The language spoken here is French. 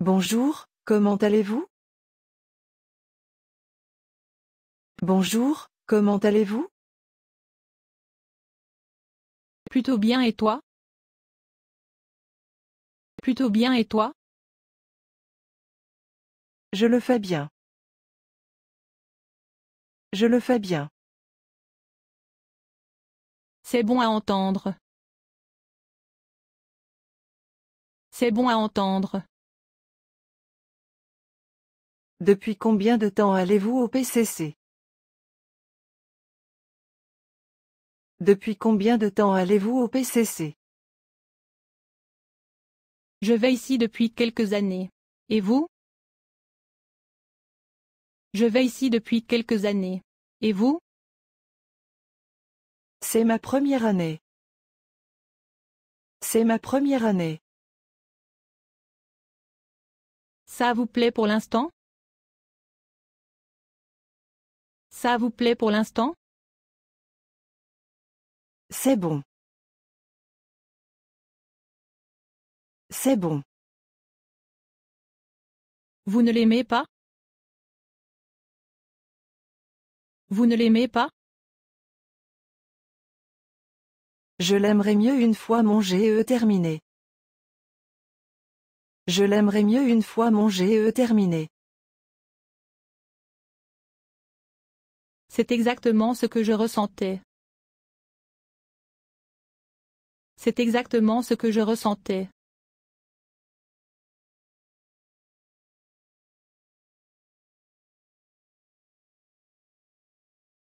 Bonjour, comment allez-vous Bonjour, comment allez-vous Plutôt bien et toi Plutôt bien et toi Je le fais bien. Je le fais bien. C'est bon à entendre. C'est bon à entendre. Depuis combien de temps allez-vous au PCC Depuis combien de temps allez-vous au PCC Je vais ici depuis quelques années. Et vous Je vais ici depuis quelques années. Et vous C'est ma première année. C'est ma première année. Ça vous plaît pour l'instant Ça vous plaît pour l'instant C'est bon. C'est bon. Vous ne l'aimez pas Vous ne l'aimez pas Je l'aimerais mieux une fois mon GE terminé. Je l'aimerais mieux une fois mon GE terminé. C'est exactement ce que je ressentais. C'est exactement ce que je ressentais.